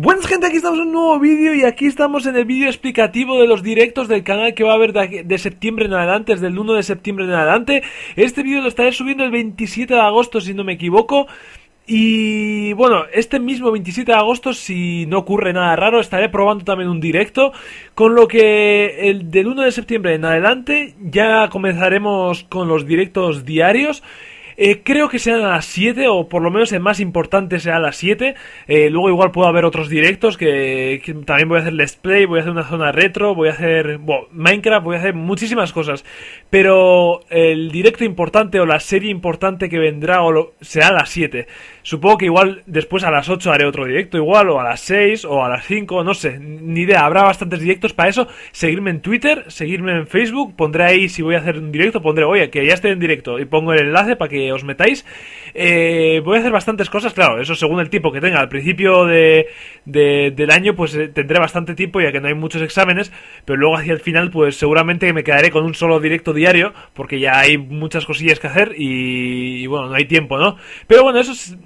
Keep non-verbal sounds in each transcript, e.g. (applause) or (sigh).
Buenas gente, aquí estamos en un nuevo vídeo y aquí estamos en el vídeo explicativo de los directos del canal que va a haber de, septiembre en adelante, desde el 1 de septiembre en adelante. Este vídeo lo estaré subiendo el 27 de agosto si no me equivoco. Y bueno, este mismo 27 de agosto, si no ocurre nada raro, estaré probando también un directo. Con lo que el del 1 de septiembre en adelante ya comenzaremos con los directos diarios. Eh, creo que serán a las 7, o por lo menos el más importante será a las 7. Eh, luego igual puedo haber otros directos que, también voy a hacer let's play, voy a hacer una zona retro, voy a hacer bueno, Minecraft, voy a hacer muchísimas cosas. Pero el directo importante o la serie importante que vendrá o será a las 7. Supongo que igual después a las 8 haré otro directo igual, o a las 6, o a las 5, no sé, ni idea. Habrá bastantes directos para eso. Seguirme en Twitter, seguirme en Facebook, pondré ahí si voy a hacer un directo, pondré, oye, que ya esté en directo y pongo el enlace para que os metáis. Eh, voy a hacer bastantes cosas, claro, eso según el tipo que tenga. Al principio de, del año pues eh, tendré bastante tiempo ya que no hay muchos exámenes, pero luego hacia el final pues seguramente me quedaré con un solo directo diario porque ya hay muchas cosillas que hacer y, y bueno, no hay tiempo, ¿no? Pero bueno, eso es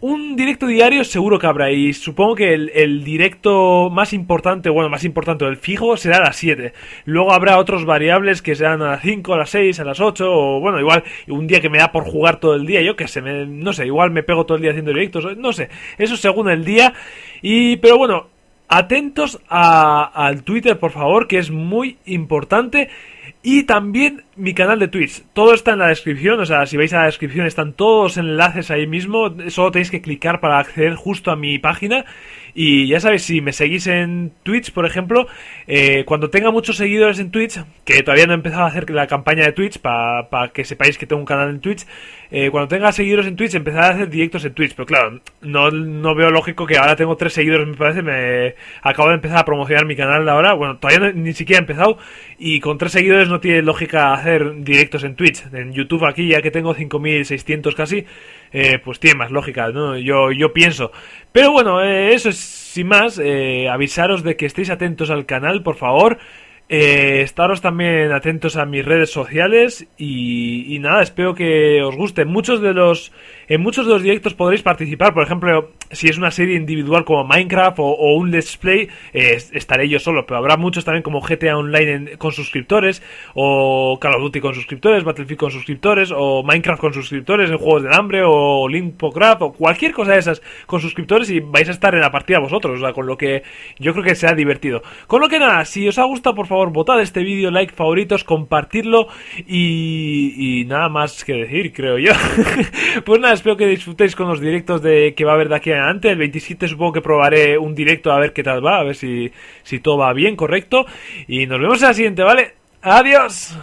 un directo diario seguro que habrá. Y supongo que el, directo más importante, bueno, más importante, del fijo, será a las 7. Luego habrá otros variables que serán a las 5, a las 6, a las 8. O bueno, igual un día que me da por jugar todo el día. Yo que sé, me, no sé, igual me pego todo el día haciendo directos. No sé, eso según el día. Y, pero bueno, Atentos a, al Twitter, por favor, que es muy importante. Y también mi canal de Twitch. Todo está en la descripción, o sea, si veis a la descripción están todos los enlaces ahí mismo. Solo tenéis que clicar para acceder justo a mi página. Y ya sabéis, si me seguís en Twitch, por ejemplo, eh, cuando tenga muchos seguidores en Twitch, que todavía no he empezado a hacer la campaña de Twitch para que sepáis que tengo un canal en Twitch, eh, cuando tenga seguidores en Twitch empezaré a hacer directos en Twitch. Pero claro, no, no veo lógico que ahora tengo tres seguidores, me parece, me acabo de empezar a promocionar mi canal ahora. Bueno, todavía ni siquiera he empezado y con tres seguidores no tiene lógica hacer directos en Twitch. En YouTube aquí, ya que tengo 5.600 casi, eh, pues tiene más lógica, ¿no? Yo, yo pienso. Pero bueno, eso es sin más, eh, avisaros de que estéis atentos al canal, por favor. Eh, estaros también atentos a mis redes sociales y, nada, espero que os guste. Muchos de los, en muchos de los directos podréis participar, por ejemplo, si es una serie individual como Minecraft o, un Let's Play, eh, estaré yo solo, pero habrá muchos también como GTA Online con suscriptores, o Call of Duty con suscriptores, Battlefield con suscriptores, o Minecraft con suscriptores en Juegos del Hambre, o Limpocraft, o cualquier cosa de esas con suscriptores y vais a estar en la partida vosotros, o sea, con lo que yo creo que sea divertido. Con lo que nada, si os ha gustado, por favor, favor, votad este vídeo, like, favoritos, compartirlo y, nada más que decir, creo yo. (laughs) pues nada, espero que disfrutéis con los directos de que va a haber de aquí adelante. El 27 supongo que probaré un directo a ver qué tal va, a ver si, si todo va bien, correcto. Y nos vemos en la siguiente, ¿vale? Adiós.